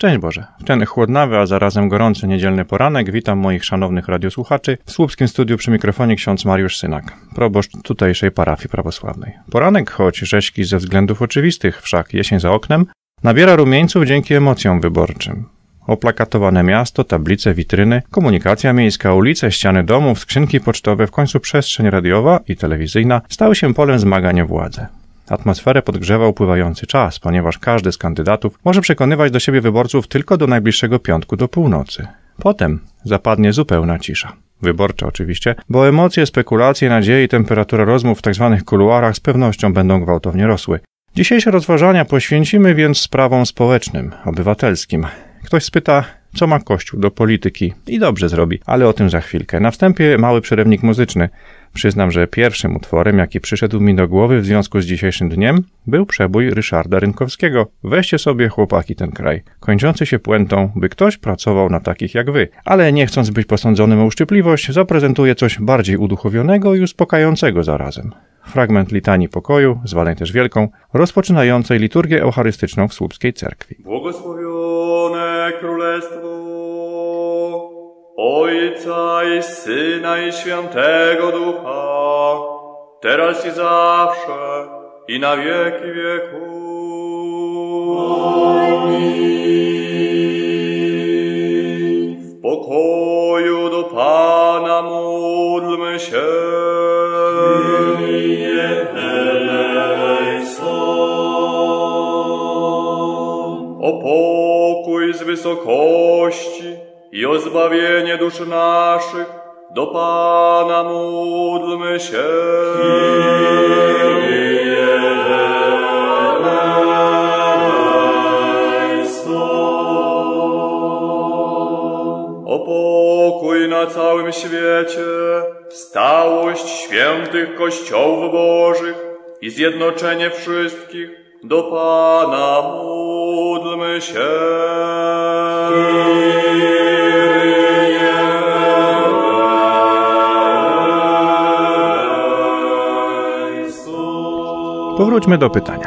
Cześć Boże. W ten chłodnawy, a zarazem gorący niedzielny poranek witam moich szanownych radiosłuchaczy w Słupskim studiu przy mikrofonie ksiądz Mariusz Synak, proboszcz tutejszej parafii prawosławnej. Poranek, choć rześki ze względów oczywistych, wszak jesień za oknem, nabiera rumieńców dzięki emocjom wyborczym. Oplakatowane miasto, tablice, witryny, komunikacja miejska, ulice, ściany domów, skrzynki pocztowe, w końcu przestrzeń radiowa i telewizyjna stały się polem zmagań o władzę. Atmosferę podgrzewa upływający czas, ponieważ każdy z kandydatów może przekonywać do siebie wyborców tylko do najbliższego piątku do północy. Potem zapadnie zupełna cisza. Wyborcza, oczywiście, bo emocje, spekulacje, nadzieje i temperatura rozmów w tzw. Tak kuluarach z pewnością będą gwałtownie rosły. Dzisiejsze rozważania poświęcimy więc sprawom społecznym, obywatelskim. Ktoś spyta, co ma Kościół do polityki i dobrze zrobi, ale o tym za chwilkę. Na wstępie mały przerywnik muzyczny. Przyznam, że pierwszym utworem, jaki przyszedł mi do głowy w związku z dzisiejszym dniem, był przebój Ryszarda Rynkowskiego. Weźcie sobie chłopaki ten kraj, kończący się puentą, by ktoś pracował na takich jak wy. Ale nie chcąc być posądzonym o uszczypliwość, zaprezentuję coś bardziej uduchowionego i uspokajającego zarazem. Fragment Litanii Pokoju, zwanej też Wielką, rozpoczynającej liturgię eucharystyczną w słupskiej cerkwi. Błogosławione królestwo Ojca i Syna i Świętego Ducha, teraz i zawsze, i na wieki wieku. Amen. W pokoju do Pana módlmy się. O pokój z wysokości duszy naszych, do Pana módlmy się. O pokój na całym świecie, stałość świętych kościołów bożych i zjednoczenie wszystkich do Pana módlmy się. Powróćmy do pytania.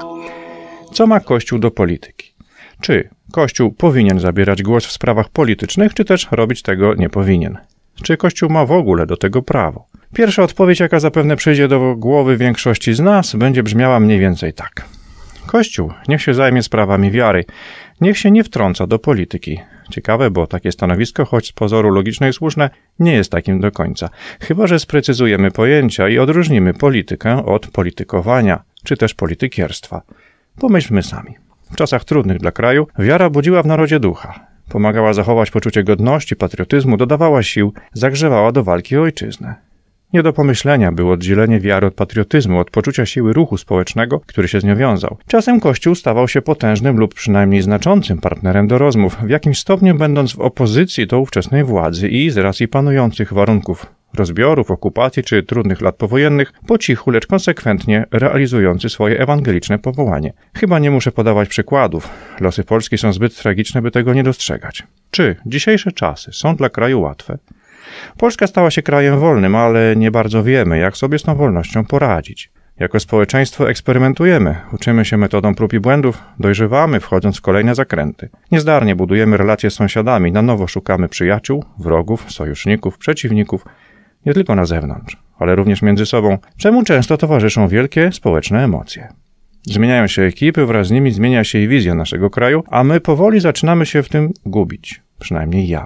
Co ma Kościół do polityki? Czy Kościół powinien zabierać głos w sprawach politycznych, czy też robić tego nie powinien? Czy Kościół ma w ogóle do tego prawo? Pierwsza odpowiedź, jaka zapewne przyjdzie do głowy większości z nas, będzie brzmiała mniej więcej tak. Kościół niech się zajmie sprawami wiary, niech się nie wtrąca do polityki. Ciekawe, bo takie stanowisko, choć z pozoru logiczne i słuszne, nie jest takim do końca. Chyba, że sprecyzujemy pojęcia i odróżnimy politykę od politykowania czy też politykierstwa. Pomyślmy sami. W czasach trudnych dla kraju wiara budziła w narodzie ducha, pomagała zachować poczucie godności, patriotyzmu, dodawała sił, zagrzewała do walki o ojczyznę. Nie do pomyślenia było oddzielenie wiary od patriotyzmu, od poczucia siły ruchu społecznego, który się z nią wiązał. Czasem Kościół stawał się potężnym lub przynajmniej znaczącym partnerem do rozmów, w jakimś stopniu będąc w opozycji do ówczesnej władzy i z racji panujących warunków rozbiorów, okupacji czy trudnych lat powojennych, po cichu, lecz konsekwentnie realizujący swoje ewangeliczne powołanie. Chyba nie muszę podawać przykładów. Losy Polski są zbyt tragiczne, by tego nie dostrzegać. Czy dzisiejsze czasy są dla kraju łatwe? Polska stała się krajem wolnym, ale nie bardzo wiemy, jak sobie z tą wolnością poradzić. Jako społeczeństwo eksperymentujemy, uczymy się metodą prób i błędów, dojrzewamy, wchodząc w kolejne zakręty. Niezdarnie budujemy relacje z sąsiadami, na nowo szukamy przyjaciół, wrogów, sojuszników, przeciwników, nie tylko na zewnątrz, ale również między sobą, czemu często towarzyszą wielkie społeczne emocje. Zmieniają się ekipy, wraz z nimi zmienia się i wizja naszego kraju, a my powoli zaczynamy się w tym gubić, przynajmniej ja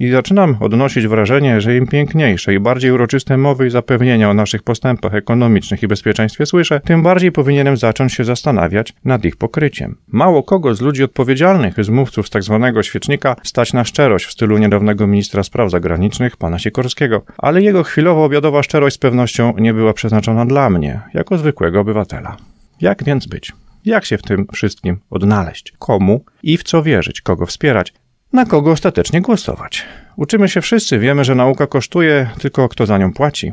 i zaczynam odnosić wrażenie, że im piękniejsze i bardziej uroczyste mowy i zapewnienia o naszych postępach ekonomicznych i bezpieczeństwie słyszę, tym bardziej powinienem zacząć się zastanawiać nad ich pokryciem. Mało kogo z ludzi odpowiedzialnych, z mówców z tzw. Tak świecznika, stać na szczerość w stylu niedawnego ministra spraw zagranicznych, pana Sikorskiego, ale jego chwilowo obiadowa szczerość z pewnością nie była przeznaczona dla mnie, jako zwykłego obywatela. Jak więc być? Jak się w tym wszystkim odnaleźć? Komu i w co wierzyć? Kogo wspierać? na kogo ostatecznie głosować. Uczymy się wszyscy, wiemy, że nauka kosztuje, tylko kto za nią płaci.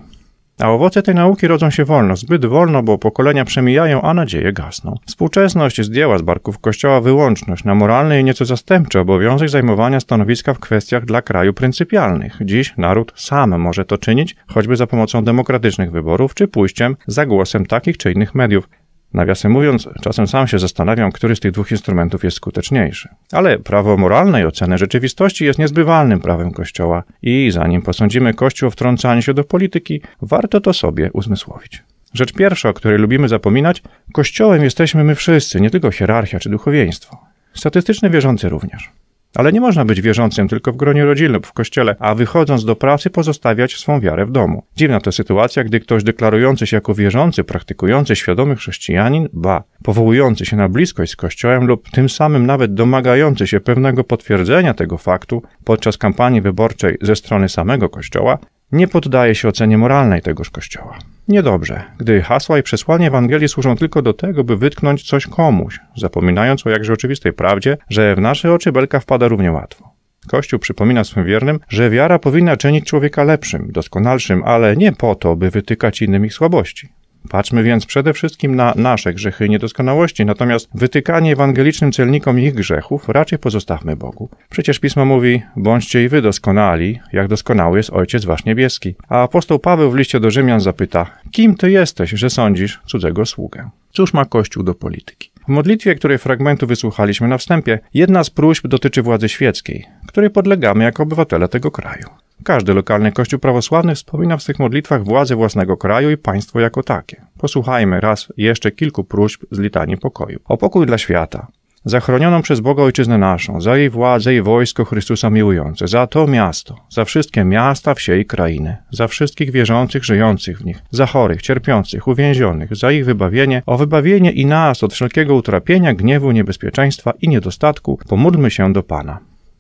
A owoce tej nauki rodzą się wolno, zbyt wolno, bo pokolenia przemijają, a nadzieje gasną. Współczesność zdjęła z barków Kościoła wyłączność na moralny i nieco zastępczy obowiązek zajmowania stanowiska w kwestiach dla kraju pryncypialnych. Dziś naród sam może to czynić, choćby za pomocą demokratycznych wyborów czy pójściem za głosem takich czy innych mediów. Nawiasem mówiąc, czasem sam się zastanawiam, który z tych dwóch instrumentów jest skuteczniejszy. Ale prawo moralnej oceny rzeczywistości jest niezbywalnym prawem Kościoła i zanim posądzimy Kościół o wtrącanie się do polityki, warto to sobie uzmysłowić. Rzecz pierwsza, o której lubimy zapominać, Kościołem jesteśmy my wszyscy, nie tylko hierarchia czy duchowieństwo. Statystyczny wierzący również. Ale nie można być wierzącym tylko w gronie rodziny lub w kościele, a wychodząc do pracy pozostawiać swą wiarę w domu. Dziwna to sytuacja, gdy ktoś deklarujący się jako wierzący, praktykujący świadomy chrześcijanin, ba, powołujący się na bliskość z kościołem lub tym samym nawet domagający się pewnego potwierdzenia tego faktu podczas kampanii wyborczej ze strony samego kościoła, nie poddaje się ocenie moralnej tegoż kościoła. Niedobrze, gdy hasła i przesłanie Ewangelii służą tylko do tego, by wytknąć coś komuś, zapominając o jakże oczywistej prawdzie, że w nasze oczy belka wpada równie łatwo. Kościół przypomina swym wiernym, że wiara powinna czynić człowieka lepszym, doskonalszym, ale nie po to, by wytykać innym ich słabości. Patrzmy więc przede wszystkim na nasze grzechy i niedoskonałości, natomiast wytykanie ewangelicznym celnikom ich grzechów raczej pozostawmy Bogu. Przecież Pismo mówi, bądźcie i wy doskonali, jak doskonały jest Ojciec Wasz Niebieski. A apostoł Paweł w liście do Rzymian zapyta, kim ty jesteś, że sądzisz cudzego sługę? Cóż ma Kościół do polityki? W modlitwie, której fragmentu wysłuchaliśmy na wstępie, jedna z próśb dotyczy władzy świeckiej, której podlegamy jako obywatele tego kraju. Każdy lokalny kościół prawosławny wspomina w tych modlitwach władzę własnego kraju i państwo jako takie. Posłuchajmy raz jeszcze kilku próśb z litanii pokoju. O pokój dla świata, Zachronioną przez Boga Ojczyznę naszą, za jej władzę i wojsko Chrystusa miłujące, za to miasto, za wszystkie miasta, wsie i krainy, za wszystkich wierzących żyjących w nich, za chorych, cierpiących, uwięzionych, za ich wybawienie, o wybawienie i nas od wszelkiego utrapienia, gniewu, niebezpieczeństwa i niedostatku, pomódlmy się do Pana.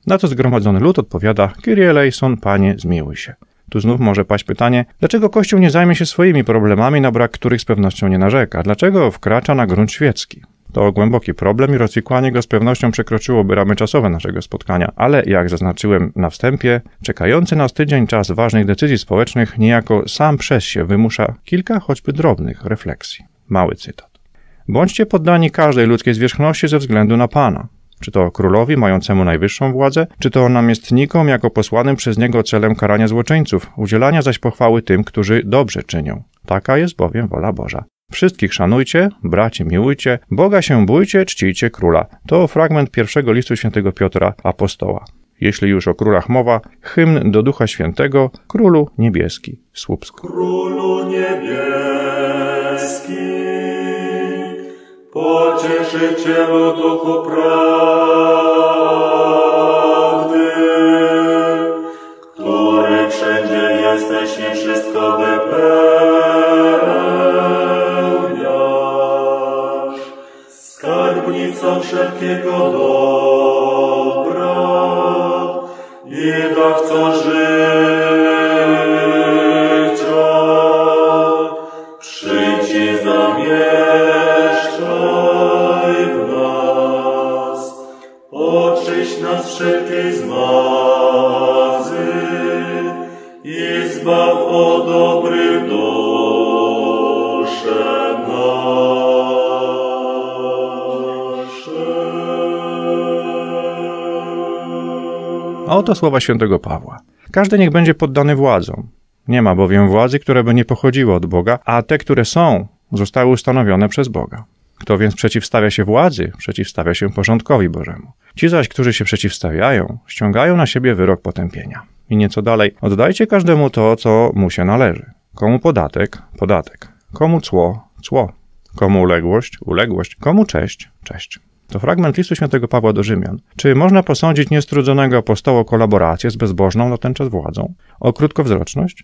Na to zgromadzony lud odpowiada, Kyrie eleison, Panie, zmiłuj się. Tu znów może paść pytanie, dlaczego Kościół nie zajmie się swoimi problemami, na brak których z pewnością nie narzeka? Dlaczego wkracza na grunt świecki? To głęboki problem i rozwikłanie go z pewnością przekroczyłoby ramy czasowe naszego spotkania, ale jak zaznaczyłem na wstępie, czekający nas tydzień czas ważnych decyzji społecznych niejako sam przez się wymusza kilka choćby drobnych refleksji. Mały cytat. Bądźcie poddani każdej ludzkiej zwierzchności ze względu na Pana. Czy to królowi mającemu najwyższą władzę, czy to namiestnikom jako posłanym przez niego celem karania złoczyńców, udzielania zaś pochwały tym, którzy dobrze czynią. Taka jest bowiem wola Boża. Wszystkich szanujcie, bracie miłujcie, Boga się bójcie, czcijcie króla. To fragment pierwszego listu świętego Piotra apostoła. Jeśli już o królach mowa, hymn do Ducha Świętego, Królu Niebieski, Słupsk. Królu Niebieski, pocieszycielu Duchu Prawdy, który wszędzie jesteś i wszystko wypełniasz. Oto słowa świętego Pawła. Każdy niech będzie poddany władzom. Nie ma bowiem władzy, które by nie pochodziły od Boga, a te, które są, zostały ustanowione przez Boga. Kto więc przeciwstawia się władzy, przeciwstawia się porządkowi Bożemu. Ci zaś, którzy się przeciwstawiają, ściągają na siebie wyrok potępienia. I nieco dalej, oddajcie każdemu to, co mu się należy. Komu podatek, podatek. Komu cło, cło. Komu uległość, uległość. Komu cześć, cześć. To fragment listu świętego Pawła do Rzymian. Czy można posądzić niestrudzonego apostoła o kolaborację z bezbożną na ten czas władzą? O krótkowzroczność?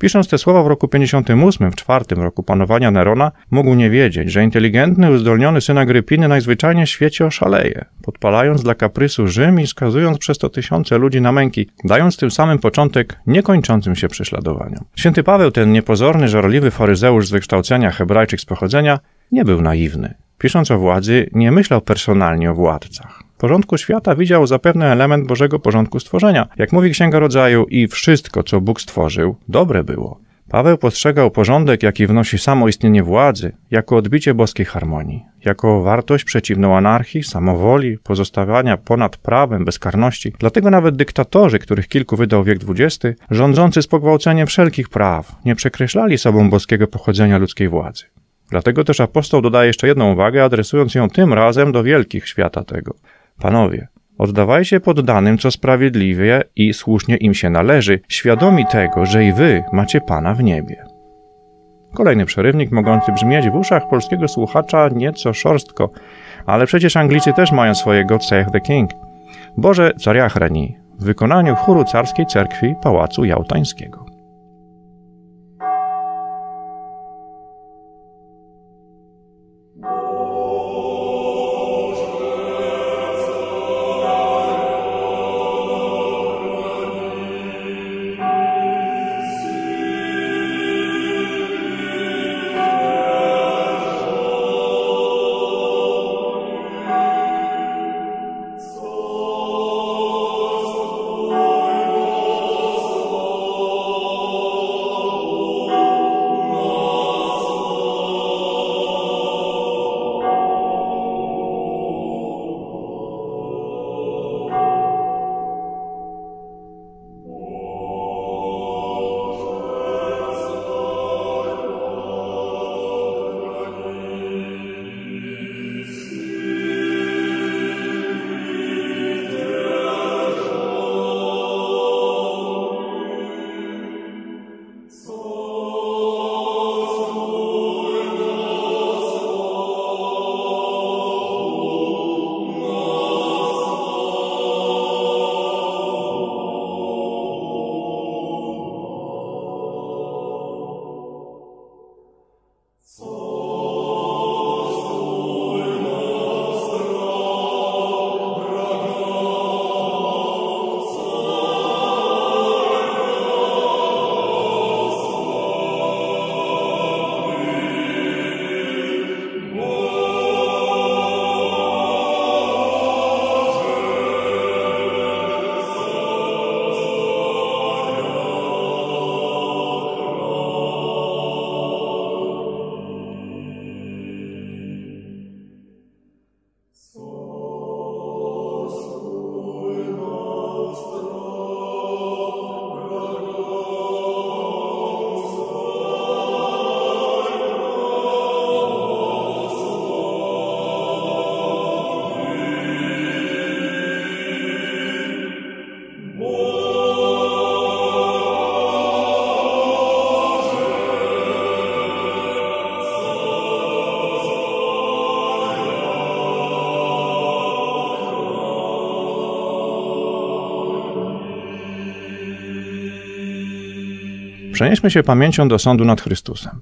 Pisząc te słowa w roku 58, w czwartym roku panowania Nerona, mógł nie wiedzieć, że inteligentny, uzdolniony syn Agrypiny najzwyczajniej w świecie oszaleje, podpalając dla kaprysu Rzym i skazując przez to tysiące ludzi na męki, dając tym samym początek niekończącym się prześladowaniom. Święty Paweł, ten niepozorny, żarliwy faryzeusz z wykształcenia, hebrajczyk z pochodzenia, nie był naiwny. Pisząc o władzy, nie myślał personalnie o władcach. Porządku świata widział zapewne element Bożego porządku stworzenia. Jak mówi Księga Rodzaju, i wszystko, co Bóg stworzył, dobre było. Paweł postrzegał porządek, jaki wnosi samo istnienie władzy, jako odbicie boskiej harmonii, jako wartość przeciwną anarchii, samowoli, pozostawiania ponad prawem, bezkarności. Dlatego nawet dyktatorzy, których kilku wydał wiek XX, rządzący z pogwałceniem wszelkich praw, nie przekreślali sobą boskiego pochodzenia ludzkiej władzy. Dlatego też apostoł dodaje jeszcze jedną uwagę, adresując ją tym razem do wielkich świata tego. Panowie, oddawajcie poddanym, co sprawiedliwie i słusznie im się należy, świadomi tego, że i wy macie Pana w niebie. Kolejny przerywnik mogący brzmieć w uszach polskiego słuchacza nieco szorstko, ale przecież Anglicy też mają swojego God the King. Boże, caria chrani, w wykonaniu chóru carskiej cerkwi Pałacu Jałtańskiego. Przenieśmy się pamięcią do sądu nad Chrystusem.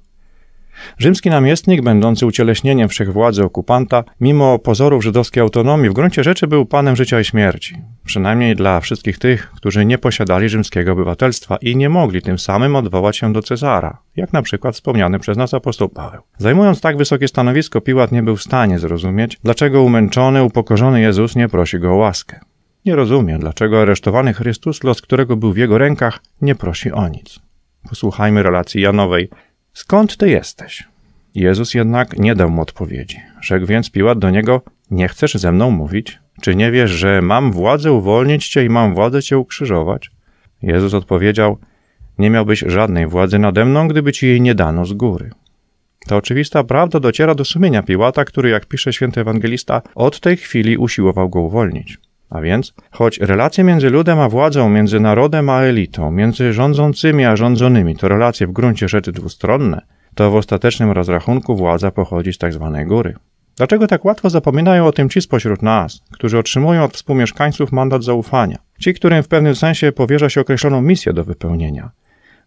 Rzymski namiestnik, będący ucieleśnieniem wszechwładzy okupanta, mimo pozorów żydowskiej autonomii, w gruncie rzeczy był panem życia i śmierci. Przynajmniej dla wszystkich tych, którzy nie posiadali rzymskiego obywatelstwa i nie mogli tym samym odwołać się do Cezara, jak na przykład wspomniany przez nas apostoł Paweł. Zajmując tak wysokie stanowisko, Piłat nie był w stanie zrozumieć, dlaczego umęczony, upokorzony Jezus nie prosi go o łaskę. Nie rozumie, dlaczego aresztowany Chrystus, los którego był w jego rękach, nie prosi o nic. Posłuchajmy relacji Janowej. Skąd ty jesteś? Jezus jednak nie dał mu odpowiedzi. Rzekł więc Piłat do niego: Nie chcesz ze mną mówić? Czy nie wiesz, że mam władzę uwolnić cię i mam władzę cię ukrzyżować? Jezus odpowiedział: Nie miałbyś żadnej władzy nade mną, gdyby ci jej nie dano z góry. Ta oczywista prawda dociera do sumienia Piłata, który, jak pisze święty ewangelista, od tej chwili usiłował go uwolnić. A więc, choć relacje między ludem a władzą, między narodem a elitą, między rządzącymi a rządzonymi to relacje w gruncie rzeczy dwustronne, to w ostatecznym rozrachunku władza pochodzi z tzw. Tak góry. Dlaczego tak łatwo zapominają o tym ci spośród nas, którzy otrzymują od współmieszkańców mandat zaufania, ci, którym w pewnym sensie powierza się określoną misję do wypełnienia,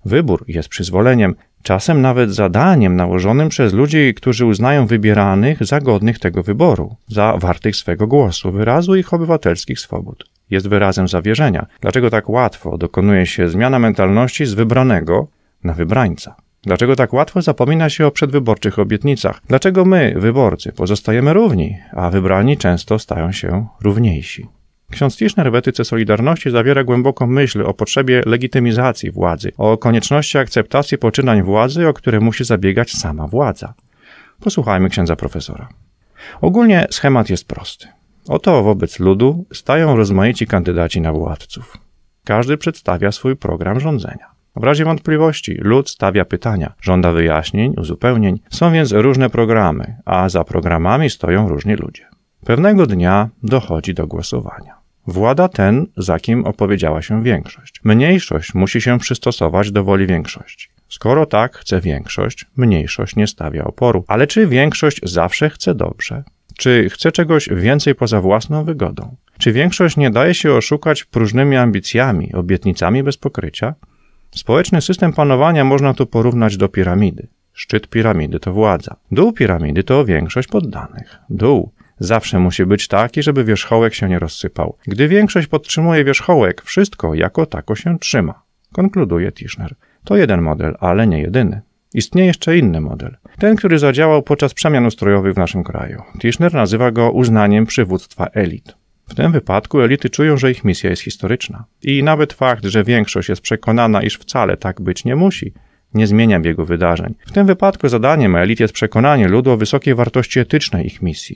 Wybór jest przyzwoleniem, czasem nawet zadaniem nałożonym przez ludzi, którzy uznają wybieranych za godnych tego wyboru, za wartych swego głosu, wyrazu ich obywatelskich swobód. Jest wyrazem zawierzenia, dlaczego tak łatwo dokonuje się zmiana mentalności z wybranego na wybrańca. Dlaczego tak łatwo zapomina się o przedwyborczych obietnicach? Dlaczego my, wyborcy, pozostajemy równi, a wybrani często stają się równiejsi? Ksiądz Tischner w etyce Solidarności zawiera głęboką myśl o potrzebie legitymizacji władzy, o konieczności akceptacji poczynań władzy, o które musi zabiegać sama władza. Posłuchajmy księdza profesora. Ogólnie schemat jest prosty. Oto wobec ludu stają rozmaici kandydaci na władców. Każdy przedstawia swój program rządzenia. W razie wątpliwości lud stawia pytania, żąda wyjaśnień, uzupełnień. Są więc różne programy, a za programami stoją różni ludzie. Pewnego dnia dochodzi do głosowania. Włada ten, za kim opowiedziała się większość. Mniejszość musi się przystosować do woli większości. Skoro tak chce większość, mniejszość nie stawia oporu. Ale czy większość zawsze chce dobrze? Czy chce czegoś więcej poza własną wygodą? Czy większość nie daje się oszukać próżnymi ambicjami, obietnicami bez pokrycia? Społeczny system panowania można tu porównać do piramidy. Szczyt piramidy to władza. Dół piramidy to większość poddanych. Dół zawsze musi być taki, żeby wierzchołek się nie rozsypał. Gdy większość podtrzymuje wierzchołek, wszystko jako tako się trzyma. Konkluduje Tischner. To jeden model, ale nie jedyny. Istnieje jeszcze inny model. Ten, który zadziałał podczas przemian ustrojowych w naszym kraju. Tischner nazywa go uznaniem przywództwa elit. W tym wypadku elity czują, że ich misja jest historyczna. I nawet fakt, że większość jest przekonana, iż wcale tak być nie musi, nie zmienia biegu wydarzeń. W tym wypadku zadaniem elit jest przekonanie ludu o wysokiej wartości etycznej ich misji.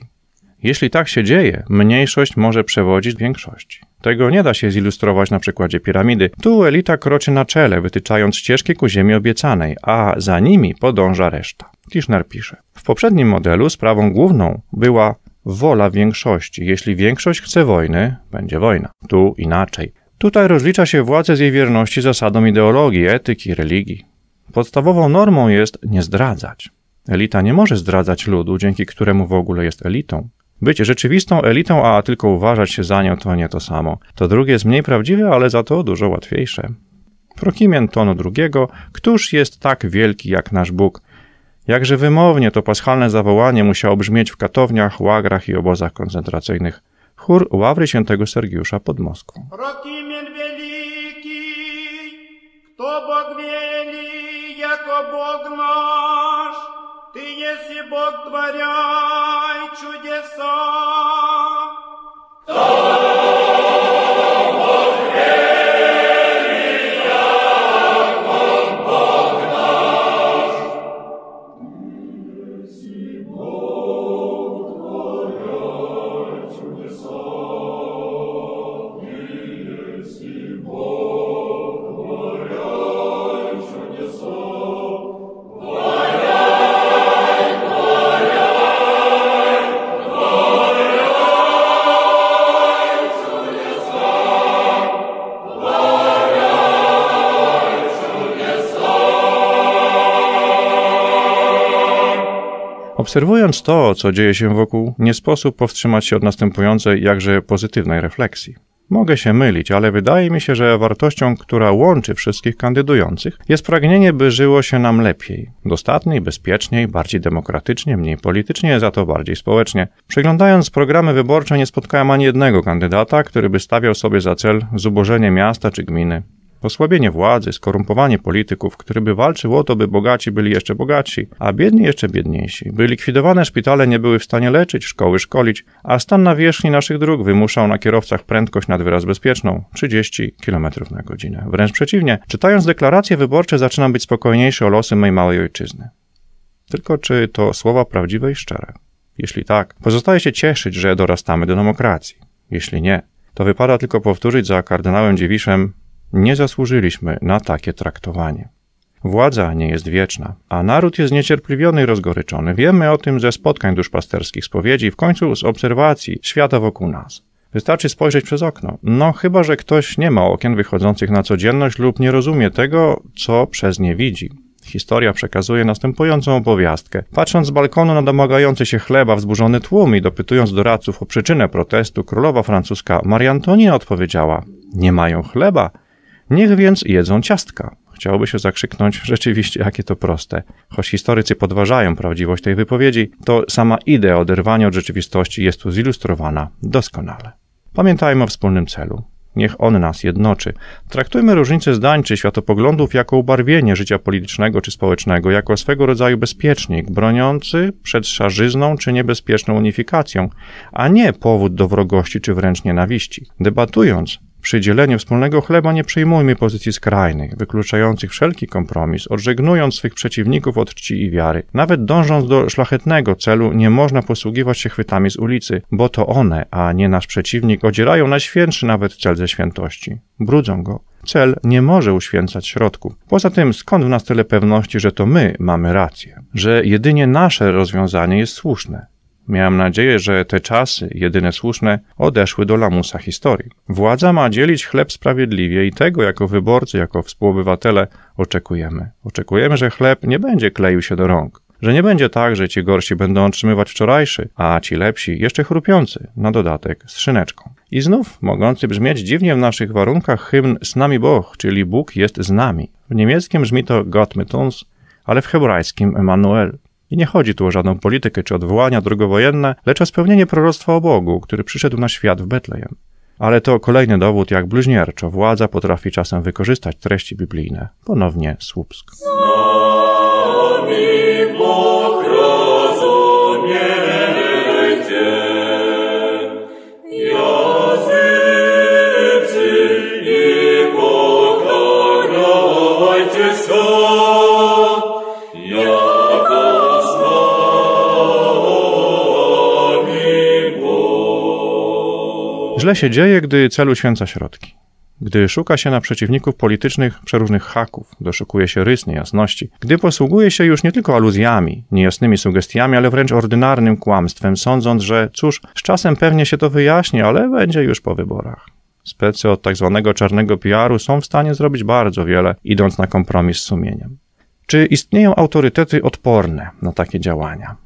Jeśli tak się dzieje, mniejszość może przewodzić większości. Tego nie da się zilustrować na przykładzie piramidy. Tu elita kroczy na czele, wytyczając ścieżki ku ziemi obiecanej, a za nimi podąża reszta. Kirchner pisze. W poprzednim modelu sprawą główną była wola większości. Jeśli większość chce wojny, będzie wojna. Tu inaczej. Tutaj rozlicza się władzę z jej wierności zasadom ideologii, etyki, religii. Podstawową normą jest nie zdradzać. Elita nie może zdradzać ludu, dzięki któremu w ogóle jest elitą. Być rzeczywistą elitą, a tylko uważać się za nią to nie to samo. To drugie jest mniej prawdziwe, ale za to dużo łatwiejsze. Prokimien tonu drugiego, któż jest tak wielki jak nasz Bóg? Jakże wymownie to paschalne zawołanie musiało brzmieć w katowniach, łagrach i obozach koncentracyjnych. Chór Ławry Świętego Sergiusza pod Moskwą. Prokimien wielki, kto Bóg wieli jako Bóg nasz, Ты если Бог творяй чудеса, то... Obserwując to, co dzieje się wokół, nie sposób powstrzymać się od następującej, jakże pozytywnej refleksji. Mogę się mylić, ale wydaje mi się, że wartością, która łączy wszystkich kandydujących, jest pragnienie, by żyło się nam lepiej, dostatniej, bezpieczniej, bardziej demokratycznie, mniej politycznie, za to bardziej społecznie. Przeglądając programy wyborcze, nie spotkałem ani jednego kandydata, który by stawiał sobie za cel zubożenie miasta czy gminy. Posłabienie władzy, skorumpowanie polityków, który by walczył o to, by bogaci byli jeszcze bogaci, a biedni jeszcze biedniejsi. By likwidowane szpitale nie były w stanie leczyć, szkoły szkolić, a stan nawierzchni naszych dróg wymuszał na kierowcach prędkość nad wyraz bezpieczną 30 km na godzinę. Wręcz przeciwnie, czytając deklaracje wyborcze zaczynam być spokojniejszy o losy mojej małej ojczyzny. Tylko czy to słowa prawdziwe i szczere? Jeśli tak, pozostaje się cieszyć, że dorastamy do demokracji. Jeśli nie, to wypada tylko powtórzyć za kardynałem Dziewiszem nie zasłużyliśmy na takie traktowanie. Władza nie jest wieczna, a naród jest niecierpliwiony i rozgoryczony. Wiemy o tym ze spotkań duszpasterskich, spowiedzi, w końcu z obserwacji świata wokół nas. Wystarczy spojrzeć przez okno. No, chyba że ktoś nie ma okien wychodzących na codzienność lub nie rozumie tego, co przez nie widzi. Historia przekazuje następującą opowiastkę. Patrząc z balkonu na domagający się chleba wzburzony tłum i dopytując doradców o przyczynę protestu, królowa francuska Maria Antonia odpowiedziała: Nie mają chleba. Niech więc jedzą ciastka. Chciałoby się zakrzyknąć, rzeczywiście jakie to proste. Choć historycy podważają prawdziwość tej wypowiedzi, to sama idea oderwania od rzeczywistości jest tu zilustrowana doskonale. Pamiętajmy o wspólnym celu. Niech on nas jednoczy. Traktujmy różnice zdań czy światopoglądów jako ubarwienie życia politycznego czy społecznego, jako swego rodzaju bezpiecznik, broniący przed szarzyzną czy niebezpieczną unifikacją, a nie powód do wrogości czy wręcz nienawiści. Debatując, przy dzieleniu wspólnego chleba nie przejmujmy pozycji skrajnych, wykluczających wszelki kompromis, odżegnując swych przeciwników od czci i wiary. Nawet dążąc do szlachetnego celu, nie można posługiwać się chwytami z ulicy, bo to one, a nie nasz przeciwnik, odzierają najświętszy nawet cel ze świętości. Brudzą go. Cel nie może uświęcać środków. Poza tym, skąd w nas tyle pewności, że to my mamy rację, że jedynie nasze rozwiązanie jest słuszne? Miałem nadzieję, że te czasy, jedyne słuszne, odeszły do lamusa historii. Władza ma dzielić chleb sprawiedliwie i tego jako wyborcy, jako współobywatele oczekujemy. Oczekujemy, że chleb nie będzie kleił się do rąk. Że nie będzie tak, że ci gorsi będą otrzymywać wczorajszy, a ci lepsi jeszcze chrupiący, na dodatek z szyneczką. I znów mogący brzmieć dziwnie w naszych warunkach hymn Z nami Boch, czyli Bóg jest z nami. W niemieckim brzmi to Gott mit uns, ale w hebrajskim Emanuel. I nie chodzi tu o żadną politykę czy odwołania drugowojenne, lecz o spełnienie proroctwa o Bogu, który przyszedł na świat w Betlejem. Ale to kolejny dowód, jak bluźnierczo władza potrafi czasem wykorzystać treści biblijne. Ponownie Słupsk. Bóg. Źle się dzieje, gdy celu święca środki. Gdy szuka się na przeciwników politycznych przeróżnych haków, doszukuje się rys niejasności, gdy posługuje się już nie tylko aluzjami, niejasnymi sugestiami, ale wręcz ordynarnym kłamstwem, sądząc, że cóż, z czasem pewnie się to wyjaśni, ale będzie już po wyborach. Specy od tak zwanego czarnego PR-u są w stanie zrobić bardzo wiele, idąc na kompromis z sumieniem. Czy istnieją autorytety odporne na takie działania?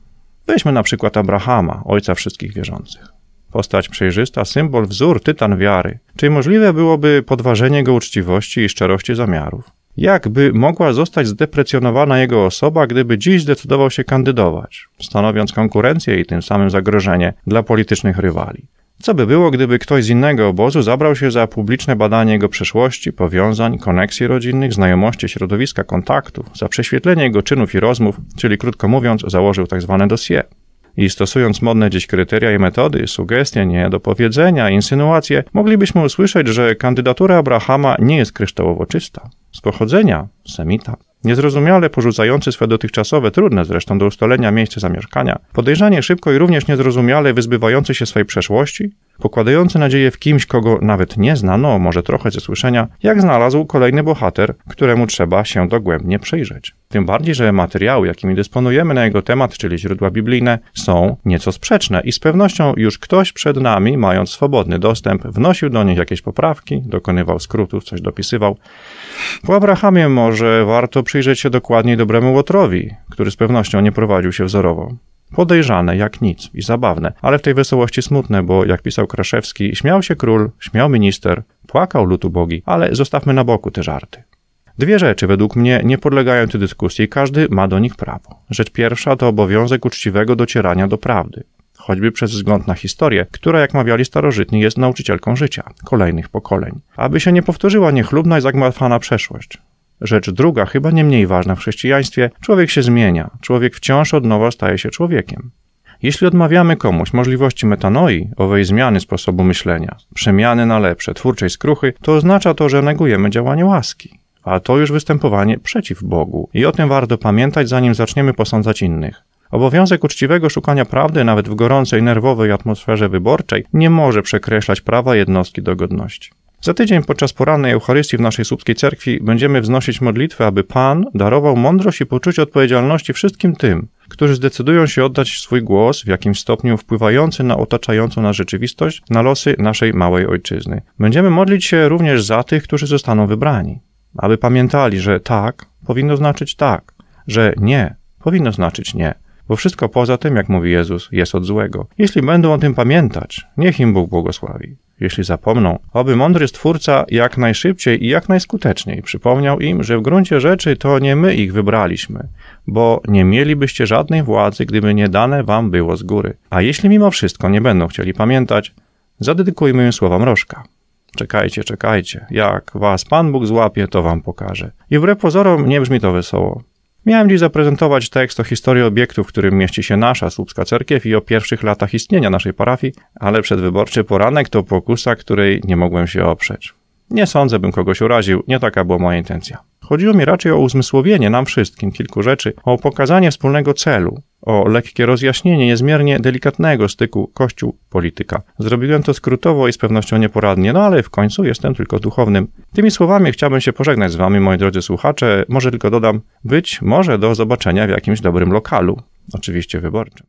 Weźmy na przykład Abrahama, ojca wszystkich wierzących postać przejrzysta, symbol, wzór, tytan wiary. Czy możliwe byłoby podważenie go uczciwości i szczerości zamiarów? Jakby mogła zostać zdeprecjonowana jego osoba, gdyby dziś zdecydował się kandydować, stanowiąc konkurencję i tym samym zagrożenie dla politycznych rywali? Co by było, gdyby ktoś z innego obozu zabrał się za publiczne badanie jego przeszłości, powiązań, koneksji rodzinnych, znajomości środowiska, kontaktów, za prześwietlenie jego czynów i rozmów, czyli krótko mówiąc, założył tzw. Tak dossier? i stosując modne dziś kryteria i metody, sugestie, niedopowiedzenia, insynuacje, moglibyśmy usłyszeć, że kandydatura Abrahama nie jest kryształowo czysta. Z pochodzenia Semita. Niezrozumiale porzucający swe dotychczasowe, trudne zresztą do ustalenia miejsce zamieszkania, podejrzanie szybko i również niezrozumiale wyzbywający się swej przeszłości, pokładający nadzieję w kimś, kogo nawet nie zna, no może trochę ze słyszenia, jak znalazł kolejny bohater, któremu trzeba się dogłębnie przyjrzeć. Tym bardziej, że materiały, jakimi dysponujemy na jego temat, czyli źródła biblijne, są nieco sprzeczne i z pewnością już ktoś przed nami, mając swobodny dostęp, wnosił do nich jakieś poprawki, dokonywał skrótów, coś dopisywał. Po Abrahamie może warto przyjrzeć się dokładniej dobremu Łotrowi, który z pewnością nie prowadził się wzorowo. Podejrzane jak nic i zabawne, ale w tej wesołości smutne, bo jak pisał Kraszewski, śmiał się król, śmiał minister, płakał lud ubogi, ale zostawmy na boku te żarty. Dwie rzeczy według mnie nie podlegają tej dyskusji, każdy ma do nich prawo. Rzecz pierwsza to obowiązek uczciwego docierania do prawdy choćby przez wzgląd na historię, która, jak mawiali starożytni, jest nauczycielką życia kolejnych pokoleń. Aby się nie powtórzyła niechlubna i zagmatwana przeszłość. Rzecz druga, chyba nie mniej ważna w chrześcijaństwie, człowiek się zmienia, człowiek wciąż od nowa staje się człowiekiem. Jeśli odmawiamy komuś możliwości metanoi, owej zmiany sposobu myślenia, przemiany na lepsze, twórczej skruchy, to oznacza to, że negujemy działanie łaski. A to już występowanie przeciw Bogu. I o tym warto pamiętać, zanim zaczniemy posądzać innych. Obowiązek uczciwego szukania prawdy, nawet w gorącej, nerwowej atmosferze wyborczej, nie może przekreślać prawa jednostki do godności. Za tydzień podczas porannej Eucharystii w naszej słupskiej cerkwi będziemy wznosić modlitwę, aby Pan darował mądrość i poczucie odpowiedzialności wszystkim tym, którzy zdecydują się oddać swój głos w jakimś stopniu wpływający na otaczającą nas rzeczywistość, na losy naszej małej ojczyzny. Będziemy modlić się również za tych, którzy zostaną wybrani, aby pamiętali, że tak powinno znaczyć tak, że nie powinno znaczyć nie bo wszystko poza tym, jak mówi Jezus, jest od złego. Jeśli będą o tym pamiętać, niech im Bóg błogosławi jeśli zapomną, oby mądry Stwórca jak najszybciej i jak najskuteczniej przypomniał im, że w gruncie rzeczy to nie my ich wybraliśmy, bo nie mielibyście żadnej władzy, gdyby nie dane wam było z góry. A jeśli mimo wszystko nie będą chcieli pamiętać, zadedykujmy im słowa mrożka. Czekajcie, czekajcie, jak was Pan Bóg złapie, to wam pokaże. I wbrew pozorom nie brzmi to wesoło. Miałem dziś zaprezentować tekst o historii obiektu, w którym mieści się nasza słupska cerkiew i o pierwszych latach istnienia naszej parafii, ale przedwyborczy poranek to pokusa, której nie mogłem się oprzeć. Nie sądzę, bym kogoś uraził, nie taka była moja intencja. Chodziło mi raczej o uzmysłowienie nam wszystkim kilku rzeczy, o pokazanie wspólnego celu, o lekkie rozjaśnienie niezmiernie delikatnego styku kościół-polityka. Zrobiłem to skrótowo i z pewnością nieporadnie, no ale w końcu jestem tylko duchownym. Tymi słowami chciałbym się pożegnać z wami, moi drodzy słuchacze. Może tylko dodam, być może do zobaczenia w jakimś dobrym lokalu, oczywiście wyborczym.